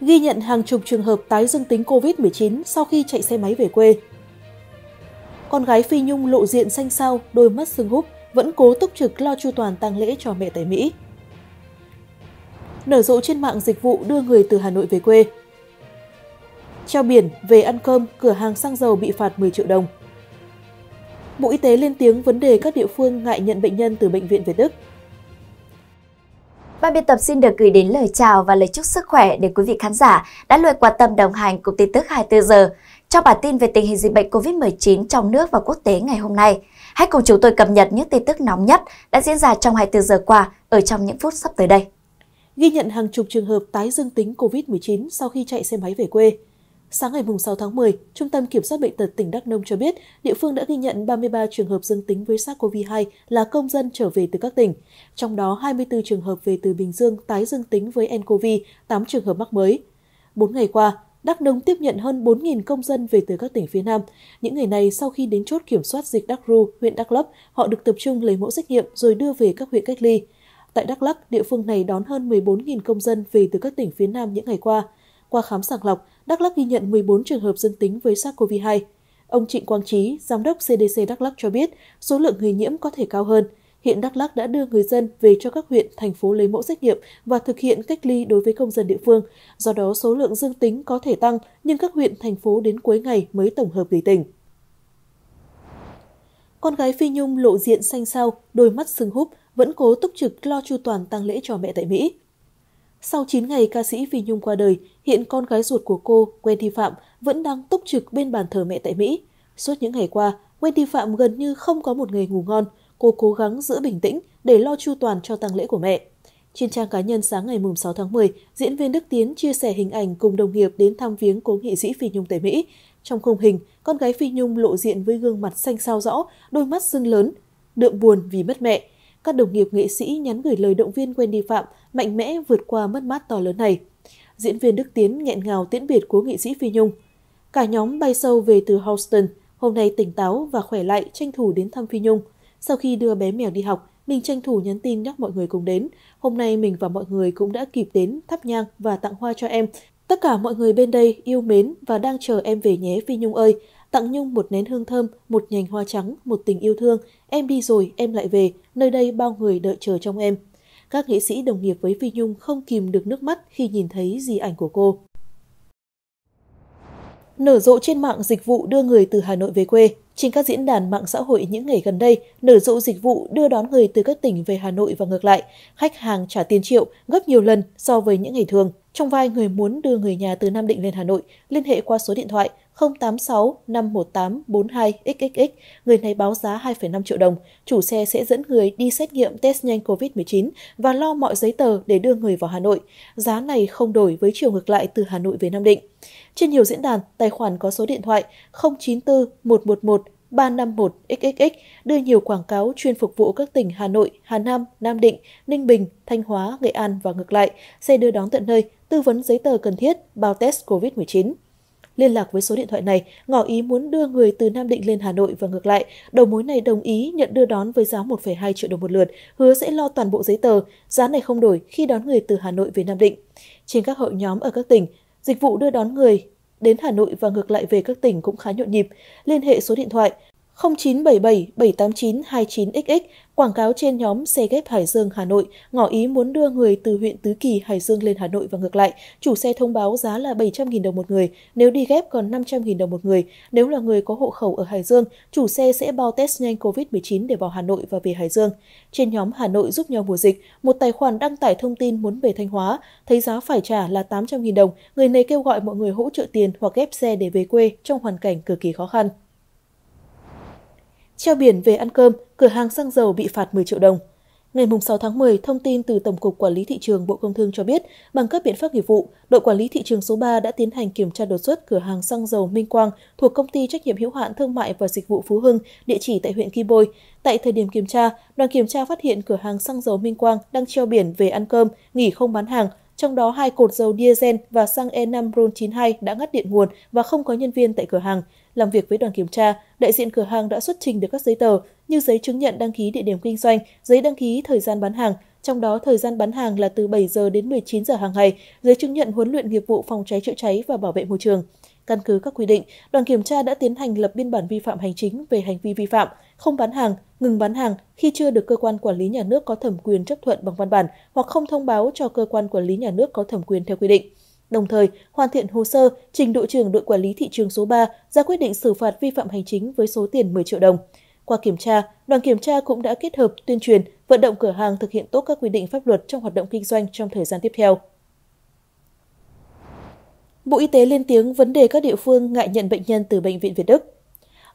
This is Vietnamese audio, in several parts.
ghi nhận hàng chục trường hợp tái dương tính COVID-19 sau khi chạy xe máy về quê. Con gái Phi Nhung lộ diện xanh xao, đôi mắt sưng húp, vẫn cố túc trực lo chu toàn tang lễ cho mẹ tại Mỹ. Nở rộ trên mạng dịch vụ đưa người từ Hà Nội về quê. Treo biển, về ăn cơm, cửa hàng xăng dầu bị phạt 10 triệu đồng. Bộ Y tế lên tiếng vấn đề các địa phương ngại nhận bệnh nhân từ bệnh viện Việt Đức. Ban biên tập xin được gửi đến lời chào và lời chúc sức khỏe đến quý vị khán giả đã luôn quan tâm đồng hành cùng tin tức 24 giờ. Trong bản tin về tình hình dịch bệnh COVID-19 trong nước và quốc tế ngày hôm nay, hãy cùng chúng tôi cập nhật những tin tức nóng nhất đã diễn ra trong 24 giờ qua ở trong những phút sắp tới đây. Ghi nhận hàng chục trường hợp tái dương tính COVID-19 sau khi chạy xe máy về quê. Sáng ngày 6 tháng 10, Trung tâm Kiểm soát Bệnh tật tỉnh Đắk Nông cho biết địa phương đã ghi nhận 33 trường hợp dương tính với SARS-CoV-2 là công dân trở về từ các tỉnh. Trong đó, 24 trường hợp về từ Bình Dương tái dương tính với nCoV, 8 trường hợp mắc mới. 4 ngày qua, Đắk Nông tiếp nhận hơn 4.000 công dân về từ các tỉnh phía Nam. Những người này sau khi đến chốt kiểm soát dịch Đắk Ru, huyện Đắk Lấp, họ được tập trung lấy mẫu xét nghiệm rồi đưa về các huyện cách ly. Tại Đắk Lắk, địa phương này đón hơn 14.000 công dân về từ các tỉnh phía Nam những ngày qua. Qua khám sàng lọc, Đắk Lắk ghi nhận 14 trường hợp dương tính với SARS-CoV-2. Ông Trịnh Quang Trí, giám đốc CDC Đắk Lắk cho biết, số lượng người nhiễm có thể cao hơn. Hiện Đắk Lắk đã đưa người dân về cho các huyện, thành phố lấy mẫu xét nghiệm và thực hiện cách ly đối với công dân địa phương. Do đó, số lượng dương tính có thể tăng, nhưng các huyện, thành phố đến cuối ngày mới tổng hợp gửi tỉnh. Con gái Phi Nhung lộ diện xanh xao, đôi mắt sưng húp, vẫn cố túc trực lo chu toàn tang lễ cho mẹ tại Mỹ. Sau 9 ngày ca sĩ Phi Nhung qua đời, Hiện con gái ruột của cô, Wendy Phạm, vẫn đang túc trực bên bàn thờ mẹ tại Mỹ. Suốt những ngày qua, Wendy Phạm gần như không có một ngày ngủ ngon. Cô cố gắng giữ bình tĩnh để lo chu toàn cho tang lễ của mẹ. Trên trang cá nhân sáng ngày 6 tháng 10, diễn viên Đức Tiến chia sẻ hình ảnh cùng đồng nghiệp đến thăm viếng cố nghệ sĩ Phi Nhung tại Mỹ. Trong khung hình, con gái Phi Nhung lộ diện với gương mặt xanh xao rõ, đôi mắt sưng lớn, đượm buồn vì mất mẹ. Các đồng nghiệp nghệ sĩ nhắn gửi lời động viên Wendy Phạm mạnh mẽ vượt qua mất mát to lớn này diễn viên Đức Tiến nghẹn ngào tiễn biệt cố nghị sĩ Phi Nhung. Cả nhóm bay sâu về từ Houston, hôm nay tỉnh táo và khỏe lại tranh thủ đến thăm Phi Nhung. Sau khi đưa bé mèo đi học, mình tranh thủ nhắn tin nhắc mọi người cùng đến. Hôm nay mình và mọi người cũng đã kịp đến thắp nhang và tặng hoa cho em. Tất cả mọi người bên đây yêu mến và đang chờ em về nhé Phi Nhung ơi. Tặng Nhung một nén hương thơm, một nhành hoa trắng, một tình yêu thương. Em đi rồi, em lại về. Nơi đây bao người đợi chờ trong em các nghệ sĩ đồng nghiệp với Phi Nhung không kìm được nước mắt khi nhìn thấy di ảnh của cô. Nở rộ trên mạng dịch vụ đưa người từ Hà Nội về quê, trên các diễn đàn mạng xã hội những ngày gần đây, nở rộ dịch vụ đưa đón người từ các tỉnh về Hà Nội và ngược lại. Khách hàng trả tiền triệu gấp nhiều lần so với những ngày thường. Trong vai người muốn đưa người nhà từ Nam Định lên Hà Nội, liên hệ qua số điện thoại 086 518 42XXX, người này báo giá 2,5 triệu đồng. Chủ xe sẽ dẫn người đi xét nghiệm test nhanh COVID-19 và lo mọi giấy tờ để đưa người vào Hà Nội. Giá này không đổi với chiều ngược lại từ Hà Nội về Nam Định. Trên nhiều diễn đàn, tài khoản có số điện thoại 094 111 351XXX đưa nhiều quảng cáo chuyên phục vụ các tỉnh Hà Nội, Hà Nam, Nam Định, Ninh Bình, Thanh Hóa, Nghệ An và ngược lại, xe đưa đón tận nơi, tư vấn giấy tờ cần thiết, bao test COVID-19 liên lạc với số điện thoại này, ngỏ ý muốn đưa người từ Nam Định lên Hà Nội và ngược lại. Đầu mối này đồng ý nhận đưa đón với giá 1,2 triệu đồng một lượt, hứa sẽ lo toàn bộ giấy tờ. Giá này không đổi khi đón người từ Hà Nội về Nam Định. Trên các hội nhóm ở các tỉnh, dịch vụ đưa đón người đến Hà Nội và ngược lại về các tỉnh cũng khá nhộn nhịp. Liên hệ số điện thoại 0975 0977 789 29XX quảng cáo trên nhóm xe ghép Hải Dương Hà Nội ngỏ ý muốn đưa người từ huyện Tứ Kỳ Hải Dương lên Hà Nội và ngược lại. Chủ xe thông báo giá là 700.000 đồng một người, nếu đi ghép còn 500.000 đồng một người. Nếu là người có hộ khẩu ở Hải Dương, chủ xe sẽ bao test nhanh COVID-19 để vào Hà Nội và về Hải Dương. Trên nhóm Hà Nội giúp nhau mùa dịch, một tài khoản đăng tải thông tin muốn về Thanh Hóa, thấy giá phải trả là 800.000 đồng, người này kêu gọi mọi người hỗ trợ tiền hoặc ghép xe để về quê trong hoàn cảnh cực kỳ khó khăn. Treo biển về ăn cơm, cửa hàng xăng dầu bị phạt 10 triệu đồng. Ngày 6 tháng 10, thông tin từ Tổng cục Quản lý Thị trường Bộ Công Thương cho biết, bằng các biện pháp nghiệp vụ, đội quản lý thị trường số 3 đã tiến hành kiểm tra đột xuất cửa hàng xăng dầu Minh Quang thuộc công ty trách nhiệm hữu hạn thương mại và dịch vụ Phú Hưng, địa chỉ tại huyện Kim Bôi. Tại thời điểm kiểm tra, đoàn kiểm tra phát hiện cửa hàng xăng dầu Minh Quang đang treo biển về ăn cơm, nghỉ không bán hàng, trong đó hai cột dầu diesel và xăng E5 RON92 đã ngắt điện nguồn và không có nhân viên tại cửa hàng làm việc với đoàn kiểm tra, đại diện cửa hàng đã xuất trình được các giấy tờ như giấy chứng nhận đăng ký địa điểm kinh doanh, giấy đăng ký thời gian bán hàng, trong đó thời gian bán hàng là từ 7 giờ đến 19 giờ hàng ngày, giấy chứng nhận huấn luyện nghiệp vụ phòng cháy chữa cháy và bảo vệ môi trường. Căn cứ các quy định, đoàn kiểm tra đã tiến hành lập biên bản vi phạm hành chính về hành vi vi phạm, không bán hàng, ngừng bán hàng khi chưa được cơ quan quản lý nhà nước có thẩm quyền chấp thuận bằng văn bản hoặc không thông báo cho cơ quan quản lý nhà nước có thẩm quyền theo quy định. Đồng thời, hoàn thiện hồ sơ trình đội trưởng đội quản lý thị trường số 3 ra quyết định xử phạt vi phạm hành chính với số tiền 10 triệu đồng. Qua kiểm tra, đoàn kiểm tra cũng đã kết hợp tuyên truyền, vận động cửa hàng thực hiện tốt các quy định pháp luật trong hoạt động kinh doanh trong thời gian tiếp theo. Bộ Y tế lên tiếng vấn đề các địa phương ngại nhận bệnh nhân từ Bệnh viện Việt Đức.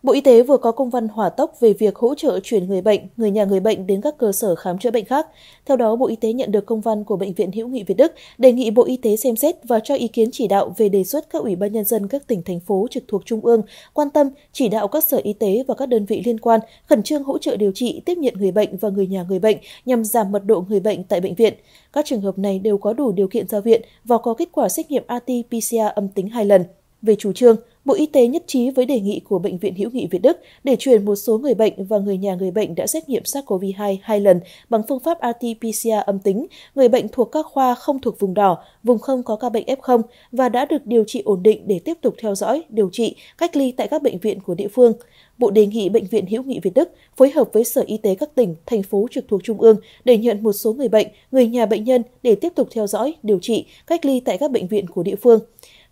Bộ Y tế vừa có công văn hỏa tốc về việc hỗ trợ chuyển người bệnh, người nhà người bệnh đến các cơ sở khám chữa bệnh khác. Theo đó, Bộ Y tế nhận được công văn của Bệnh viện Hữu nghị Việt Đức đề nghị Bộ Y tế xem xét và cho ý kiến chỉ đạo về đề xuất các ủy ban nhân dân các tỉnh thành phố trực thuộc trung ương quan tâm chỉ đạo các sở y tế và các đơn vị liên quan khẩn trương hỗ trợ điều trị, tiếp nhận người bệnh và người nhà người bệnh nhằm giảm mật độ người bệnh tại bệnh viện. Các trường hợp này đều có đủ điều kiện ra viện và có kết quả xét nghiệm RT-PCR âm tính hai lần. Về chủ trương, Bộ Y tế nhất trí với đề nghị của Bệnh viện Hữu nghị Việt Đức để chuyển một số người bệnh và người nhà người bệnh đã xét nghiệm SARS-CoV-2 hai lần bằng phương pháp RT-PCR âm tính, người bệnh thuộc các khoa không thuộc vùng đỏ, vùng không có ca bệnh F0 và đã được điều trị ổn định để tiếp tục theo dõi, điều trị, cách ly tại các bệnh viện của địa phương. Bộ đề nghị Bệnh viện Hữu nghị Việt Đức phối hợp với Sở Y tế các tỉnh, thành phố trực thuộc Trung ương để nhận một số người bệnh, người nhà bệnh nhân để tiếp tục theo dõi, điều trị, cách ly tại các bệnh viện của địa phương.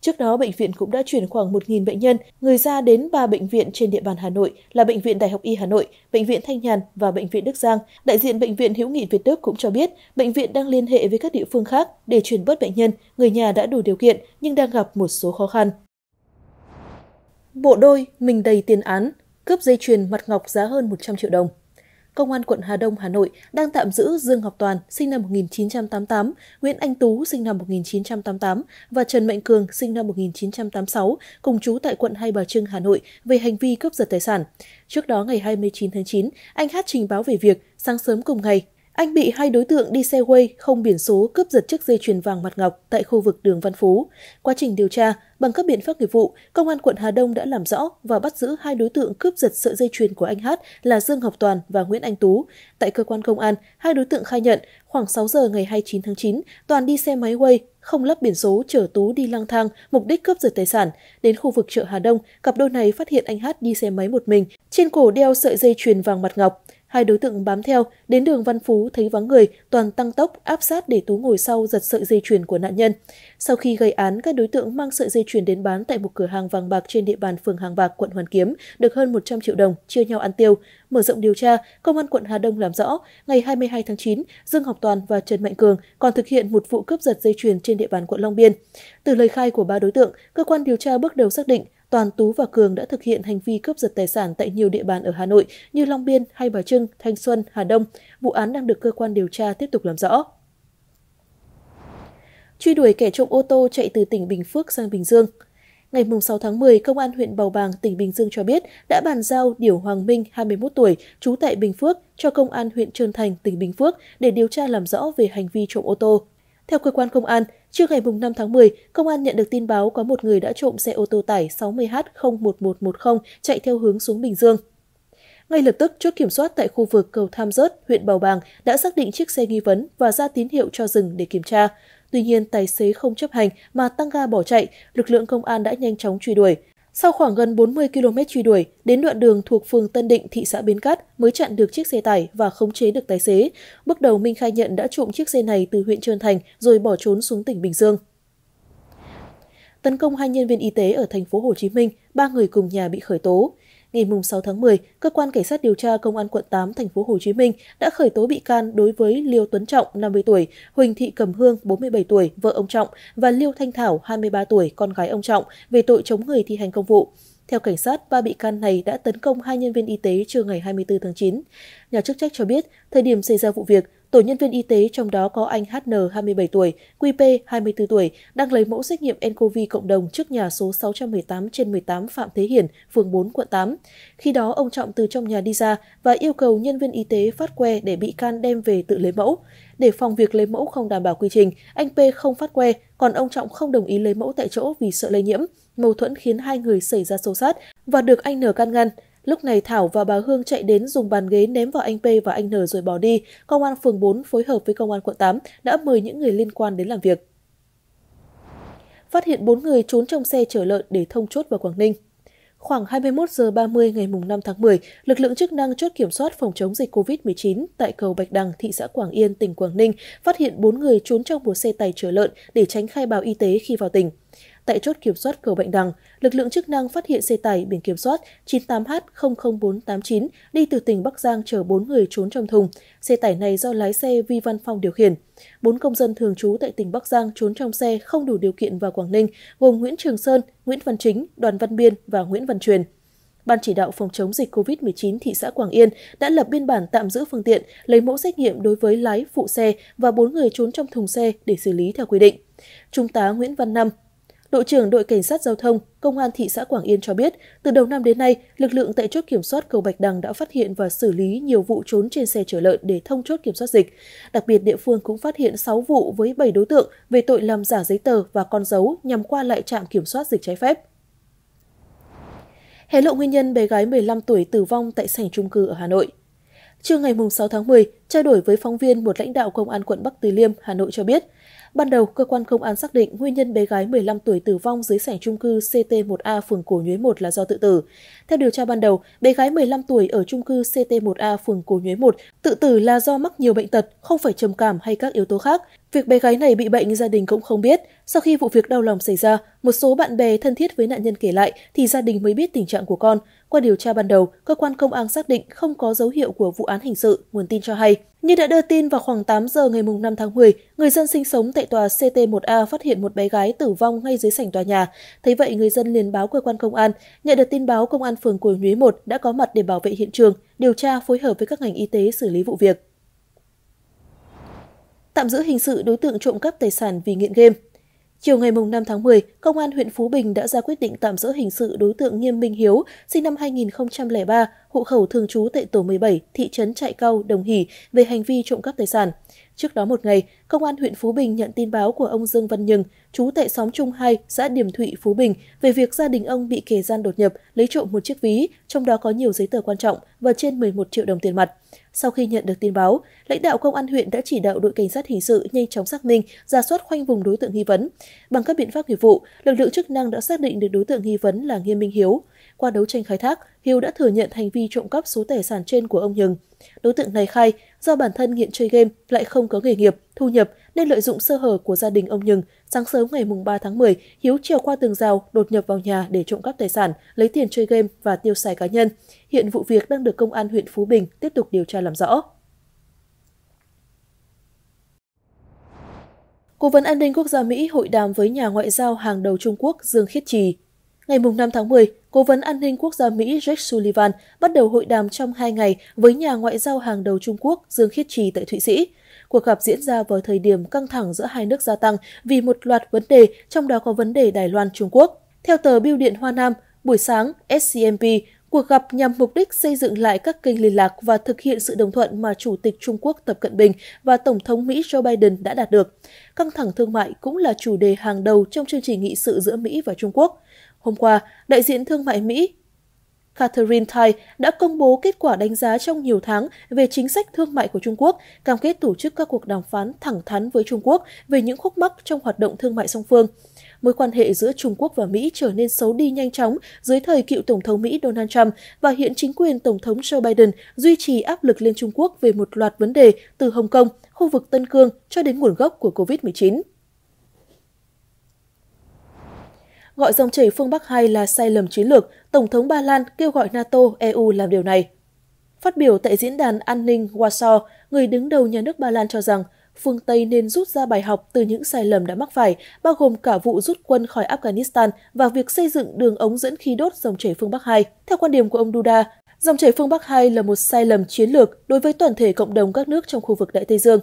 Trước đó, bệnh viện cũng đã chuyển khoảng 1.000 bệnh nhân, người ra đến 3 bệnh viện trên địa bàn Hà Nội là Bệnh viện Đại học Y Hà Nội, Bệnh viện Thanh Nhàn và Bệnh viện Đức Giang. Đại diện Bệnh viện Hữu nghị Việt Đức cũng cho biết, bệnh viện đang liên hệ với các địa phương khác để chuyển bớt bệnh nhân, người nhà đã đủ điều kiện nhưng đang gặp một số khó khăn. Bộ đôi, mình đầy tiền án, cướp dây chuyền mặt ngọc giá hơn 100 triệu đồng. Công an quận Hà Đông, Hà Nội đang tạm giữ Dương Ngọc Toàn, sinh năm 1988, Nguyễn Anh Tú, sinh năm 1988 và Trần Mạnh Cường, sinh năm 1986, cùng chú tại quận Hai Bà Trưng, Hà Nội về hành vi cướp giật tài sản. Trước đó ngày 29 tháng 9, anh Hát trình báo về việc sáng sớm cùng ngày, anh bị hai đối tượng đi xe quay không biển số cướp giật chiếc dây chuyền vàng mặt ngọc tại khu vực đường Văn Phú. Quá trình điều tra, bằng các biện pháp nghiệp vụ, Công an quận Hà Đông đã làm rõ và bắt giữ hai đối tượng cướp giật sợi dây chuyền của anh Hát là Dương Ngọc Toàn và Nguyễn Anh Tú. Tại cơ quan công an, hai đối tượng khai nhận khoảng 6 giờ ngày 29 tháng 9, Toàn đi xe máy quay không lắp biển số chở Tú đi lang thang, mục đích cướp giật tài sản. Đến khu vực chợ Hà Đông, cặp đôi này phát hiện anh Hát đi xe máy một mình, trên cổ đeo sợi dây chuyền vàng mặt ngọc. Hai đối tượng bám theo, đến đường Văn Phú thấy vắng người, toàn tăng tốc áp sát để Tú ngồi sau giật sợi dây chuyền của nạn nhân. Sau khi gây án, các đối tượng mang sợi dây chuyền đến bán tại một cửa hàng vàng bạc trên địa bàn phường Hàng Bạc, quận Hoàn Kiếm, được hơn 100 triệu đồng, chia nhau ăn tiêu. Mở rộng điều tra, công an quận Hà Đông làm rõ, ngày 22 tháng 9, Dương Học Toàn và Trần Mạnh Cường còn thực hiện một vụ cướp giật dây chuyền trên địa bàn quận Long Biên. Từ lời khai của ba đối tượng, cơ quan điều tra bước đầu xác định Toàn Tú và Cường đã thực hiện hành vi cướp giật tài sản tại nhiều địa bàn ở Hà Nội như Long Biên, Hai Bà Trưng, Thanh Xuân, Hà Đông. Vụ án đang được cơ quan điều tra tiếp tục làm rõ truy đuổi kẻ trộm ô tô chạy từ tỉnh Bình Phước sang Bình Dương. Ngày 6 tháng 10, Công an huyện Bầu Bàng, tỉnh Bình Dương cho biết đã bàn giao Điểu Hoàng Minh, 21 tuổi, trú tại Bình Phước, cho Công an huyện Trơn Thành, tỉnh Bình Phước để điều tra làm rõ về hành vi trộm ô tô. Theo cơ quan công an, Trưa ngày 5 tháng 10, công an nhận được tin báo có một người đã trộm xe ô tô tải 60H01110 chạy theo hướng xuống Bình Dương. Ngay lập tức, chốt kiểm soát tại khu vực cầu Tham Rớt, huyện Bảo Bàng đã xác định chiếc xe nghi vấn và ra tín hiệu cho dừng để kiểm tra. Tuy nhiên, tài xế không chấp hành mà tăng ga bỏ chạy, lực lượng công an đã nhanh chóng truy đuổi. Sau khoảng gần 40 km truy đuổi, đến đoạn đường thuộc phường Tân Định, thị xã Bến Cát mới chặn được chiếc xe tải và khống chế được tài xế. Bước đầu Minh khai nhận đã trộm chiếc xe này từ huyện Trơn Thành rồi bỏ trốn xuống tỉnh Bình Dương. Tấn công hai nhân viên y tế ở thành phố Hồ Chí Minh, ba người cùng nhà bị khởi tố. Ngày 6 tháng 10, cơ quan cảnh sát điều tra công an quận 8 thành phố Hồ Chí Minh đã khởi tố bị can đối với Liêu Tuấn Trọng 50 tuổi, Huỳnh Thị Cẩm Hương 47 tuổi, vợ ông Trọng và Liêu Thanh Thảo 23 tuổi, con gái ông Trọng về tội chống người thi hành công vụ. Theo cảnh sát, ba bị can này đã tấn công hai nhân viên y tế trưa ngày 24 tháng 9. Nhà chức trách cho biết, thời điểm xảy ra vụ việc, tổ nhân viên y tế trong đó có anh HN 27 tuổi, QP 24 tuổi đang lấy mẫu xét nghiệm nCoV cộng đồng trước nhà số 618 trên 18 Phạm Thế Hiển, phường 4, quận 8. Khi đó, ông Trọng từ trong nhà đi ra và yêu cầu nhân viên y tế phát que để bị can đem về tự lấy mẫu. Để phòng việc lấy mẫu không đảm bảo quy trình, anh P không phát que, còn ông Trọng không đồng ý lấy mẫu tại chỗ vì sợ lây nhiễm. Mâu thuẫn khiến hai người xảy ra xô xát và được anh N can ngăn. Lúc này Thảo và bà Hương chạy đến dùng bàn ghế ném vào anh P và anh N rồi bỏ đi. Công an phường 4 phối hợp với công an quận 8 đã mời những người liên quan đến làm việc. Phát hiện 4 người trốn trong xe chở lợn để thông chốt vào Quảng Ninh. Khoảng 21 giờ 30 ngày 5 tháng 10, lực lượng chức năng chốt kiểm soát phòng chống dịch COVID-19 tại cầu Bạch Đằng, thị xã Quảng Yên, tỉnh Quảng Ninh phát hiện 4 người trốn trong một xe tải chở lợn để tránh khai báo y tế khi vào tỉnh. Tại chốt kiểm soát cầu Bạch Đằng, lực lượng chức năng phát hiện xe tải biển kiểm soát 98H00489 đi từ tỉnh Bắc Giang chở 4 người trốn trong thùng. Xe tải này do lái xe Vi Văn Phong điều khiển. Bốn công dân thường trú tại tỉnh Bắc Giang trốn trong xe không đủ điều kiện vào Quảng Ninh, gồm Nguyễn Trường Sơn, Nguyễn Văn Chính, Đoàn Văn Biên và Nguyễn Văn Truyền. Ban chỉ đạo phòng chống dịch COVID-19 thị xã Quảng Yên đã lập biên bản tạm giữ phương tiện, lấy mẫu xét nghiệm đối với lái, phụ xe và bốn người trốn trong thùng xe để xử lý theo quy định. Trung tá Nguyễn Văn Năm, Đội trưởng đội cảnh sát giao thông, công an thị xã Quảng Yên cho biết, từ đầu năm đến nay, lực lượng tại chốt kiểm soát cầu Bạch Đằng đã phát hiện và xử lý nhiều vụ trốn trên xe chở lợn để thông chốt kiểm soát dịch. Đặc biệt, địa phương cũng phát hiện 6 vụ với 7 đối tượng về tội làm giả giấy tờ và con dấu nhằm qua lại trạm kiểm soát dịch trái phép. Hé lộ nguyên nhân bé gái 15 tuổi tử vong tại sảnh trung cư ở Hà Nội. Trưa ngày 6 tháng 10, trao đổi với phóng viên một lãnh đạo Công an quận Bắc Từ Liêm, Hà Nội cho biết, Ban đầu, cơ quan công an xác định nguyên nhân bé gái 15 tuổi tử vong dưới sảnh trung cư CT1A phường Cổ Nhuế 1 là do tự tử. Theo điều tra ban đầu, bé gái 15 tuổi ở trung cư CT1A phường Cổ Nhuế 1 tự tử là do mắc nhiều bệnh tật, không phải trầm cảm hay các yếu tố khác. Việc bé gái này bị bệnh gia đình cũng không biết. Sau khi vụ việc đau lòng xảy ra, một số bạn bè thân thiết với nạn nhân kể lại thì gia đình mới biết tình trạng của con. Qua điều tra ban đầu, cơ quan công an xác định không có dấu hiệu của vụ án hình sự, nguồn tin cho hay. Như đã đưa tin vào khoảng 8 giờ ngày 5 tháng 10, người dân sinh sống tại tòa CT1A phát hiện một bé gái tử vong ngay dưới sảnh tòa nhà. Thấy vậy, người dân liền báo cơ quan công an. Nhận được tin báo, công an phường Cổ Nhuế 1 đã có mặt để bảo vệ hiện trường, điều tra phối hợp với các ngành y tế xử lý vụ việc. Tạm giữ hình sự đối tượng trộm cắp tài sản vì nghiện game. Chiều ngày 5 tháng 10, Công an huyện Phú Bình đã ra quyết định tạm giữ hình sự đối tượng Nghiêm Minh Hiếu, sinh năm 2003, hộ khẩu thường trú tại tổ 17, thị trấn Trại Cao, Đồng Hỷ, về hành vi trộm cắp tài sản. Trước đó một ngày, Công an huyện Phú Bình nhận tin báo của ông Dương Văn Nhừng, trú tại xóm Trung 2, xã Điểm Thụy, Phú Bình, về việc gia đình ông bị kẻ gian đột nhập, lấy trộm một chiếc ví, trong đó có nhiều giấy tờ quan trọng và trên 11 triệu đồng tiền mặt. Sau khi nhận được tin báo, lãnh đạo công an huyện đã chỉ đạo đội cảnh sát hình sự nhanh chóng xác minh, ra soát khoanh vùng đối tượng nghi vấn. Bằng các biện pháp nghiệp vụ, lực lượng chức năng đã xác định được đối tượng nghi vấn là Nghiêm Minh Hiếu. Qua đấu tranh khai thác, Hiếu đã thừa nhận hành vi trộm cắp số tài sản trên của ông Nhừng. Đối tượng này khai do bản thân nghiện chơi game lại không có nghề nghiệp, thu nhập nên lợi dụng sơ hở của gia đình ông Nhừng, sáng sớm ngày 3 tháng 10, Hiếu trèo qua tường rào, đột nhập vào nhà để trộm cắp tài sản, lấy tiền chơi game và tiêu xài cá nhân. Hiện vụ việc đang được công an huyện Phú Bình tiếp tục điều tra làm rõ. Cố vấn an ninh quốc gia Mỹ hội đàm với nhà ngoại giao hàng đầu Trung Quốc Dương Khiết Trì. Ngày 5 tháng 10, Cố vấn an ninh quốc gia Mỹ Jake Sullivan bắt đầu hội đàm trong hai ngày với nhà ngoại giao hàng đầu Trung Quốc Dương Khiết Trì tại Thụy Sĩ. Cuộc gặp diễn ra vào thời điểm căng thẳng giữa hai nước gia tăng vì một loạt vấn đề, trong đó có vấn đề Đài Loan-Trung Quốc. Theo tờ Biêu điện Hoa Nam, buổi sáng, SCMP, cuộc gặp nhằm mục đích xây dựng lại các kênh liên lạc và thực hiện sự đồng thuận mà Chủ tịch Trung Quốc Tập Cận Bình và Tổng thống Mỹ Joe Biden đã đạt được. Căng thẳng thương mại cũng là chủ đề hàng đầu trong chương trình nghị sự giữa Mỹ và Trung Quốc. Hôm qua, đại diện thương mại Mỹ Catherine Tai đã công bố kết quả đánh giá trong nhiều tháng về chính sách thương mại của Trung Quốc, cam kết tổ chức các cuộc đàm phán thẳng thắn với Trung Quốc về những khúc mắc trong hoạt động thương mại song phương. Mối quan hệ giữa Trung Quốc và Mỹ trở nên xấu đi nhanh chóng dưới thời cựu Tổng thống Mỹ Donald Trump và hiện chính quyền Tổng thống Joe Biden duy trì áp lực lên Trung Quốc về một loạt vấn đề từ Hồng Kông, khu vực Tân Cương cho đến nguồn gốc của COVID-19. Gọi dòng chảy phương Bắc 2 là sai lầm chiến lược, Tổng thống Ba Lan kêu gọi NATO, EU làm điều này. Phát biểu tại diễn đàn an ninh Warsaw, người đứng đầu nhà nước Ba Lan cho rằng phương Tây nên rút ra bài học từ những sai lầm đã mắc phải, bao gồm cả vụ rút quân khỏi Afghanistan và việc xây dựng đường ống dẫn khí đốt dòng chảy phương Bắc 2. Theo quan điểm của ông Duda, dòng chảy phương Bắc 2 là một sai lầm chiến lược đối với toàn thể cộng đồng các nước trong khu vực Đại Tây Dương.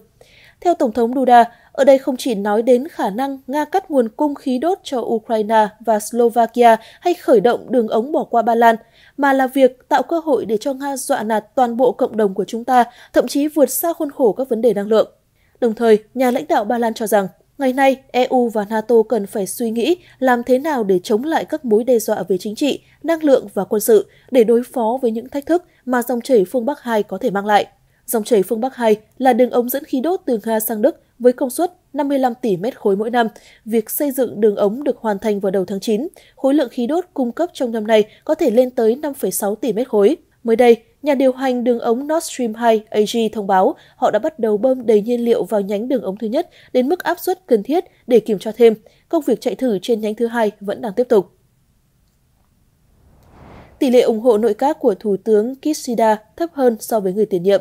Theo Tổng thống Duda, ở đây không chỉ nói đến khả năng Nga cắt nguồn cung khí đốt cho Ukraine và Slovakia hay khởi động đường ống bỏ qua Ba Lan, mà là việc tạo cơ hội để cho Nga dọa nạt toàn bộ cộng đồng của chúng ta, thậm chí vượt xa khuôn khổ các vấn đề năng lượng. Đồng thời, nhà lãnh đạo Ba Lan cho rằng, ngày nay EU và NATO cần phải suy nghĩ làm thế nào để chống lại các mối đe dọa về chính trị, năng lượng và quân sự để đối phó với những thách thức mà dòng chảy phương Bắc 2 có thể mang lại. Dòng chảy phương Bắc 2 là đường ống dẫn khí đốt từ Nga sang Đức với công suất 55 tỷ mét khối mỗi năm. Việc xây dựng đường ống được hoàn thành vào đầu tháng 9. Khối lượng khí đốt cung cấp trong năm nay có thể lên tới 5,6 tỷ mét khối. Mới đây, nhà điều hành đường ống Nord Stream 2 AG thông báo họ đã bắt đầu bơm đầy nhiên liệu vào nhánh đường ống thứ nhất đến mức áp suất cần thiết để kiểm tra thêm. Công việc chạy thử trên nhánh thứ hai vẫn đang tiếp tục. Tỷ lệ ủng hộ nội các của Thủ tướng Kishida thấp hơn so với người tiền nhiệm.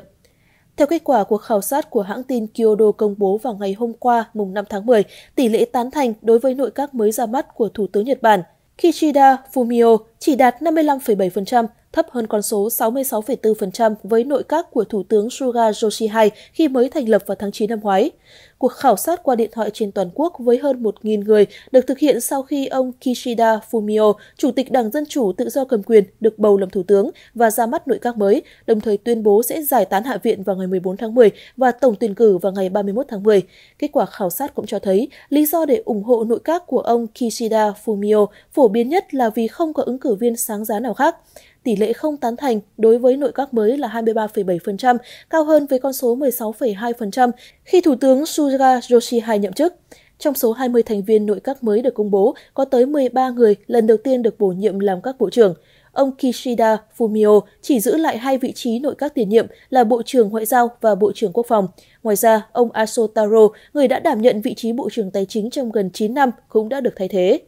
Theo kết quả cuộc khảo sát của hãng tin Kyodo công bố vào ngày hôm qua, mùng 5 tháng 10, tỷ lệ tán thành đối với nội các mới ra mắt của Thủ tướng Nhật Bản Kishida Fumio chỉ đạt 55,7%, thấp hơn con số 66,4% với nội các của Thủ tướng Suga Yoshihide khi mới thành lập vào tháng 9 năm ngoái. Cuộc khảo sát qua điện thoại trên toàn quốc với hơn 1.000 người được thực hiện sau khi ông Kishida Fumio, Chủ tịch Đảng Dân Chủ Tự do cầm quyền, được bầu làm Thủ tướng và ra mắt nội các mới, đồng thời tuyên bố sẽ giải tán Hạ viện vào ngày 14 tháng 10 và tổng tuyển cử vào ngày 31 tháng 10. Kết quả khảo sát cũng cho thấy lý do để ủng hộ nội các của ông Kishida Fumio phổ biến nhất là vì không có ứng cử cử viên sáng giá nào khác. Tỷ lệ không tán thành đối với nội các mới là 23,7%, cao hơn với con số 16,2% khi Thủ tướng Suga Yoshihide nhậm chức. Trong số 20 thành viên nội các mới được công bố, có tới 13 người lần đầu tiên được bổ nhiệm làm các bộ trưởng. Ông Kishida Fumio chỉ giữ lại hai vị trí nội các tiền nhiệm là Bộ trưởng Ngoại giao và Bộ trưởng Quốc phòng. Ngoài ra, ông Asotaro người đã đảm nhận vị trí Bộ trưởng Tài chính trong gần 9 năm, cũng đã được thay thế.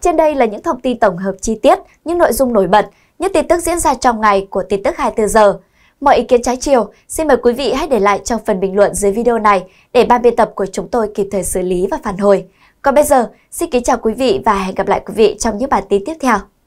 Trên đây là những thông tin tổng hợp chi tiết, những nội dung nổi bật, những tin tức diễn ra trong ngày của tin tức 24 giờ. Mọi ý kiến trái chiều, xin mời quý vị hãy để lại trong phần bình luận dưới video này để ban biên tập của chúng tôi kịp thời xử lý và phản hồi. Còn bây giờ, xin kính chào quý vị và hẹn gặp lại quý vị trong những bản tin tiếp theo.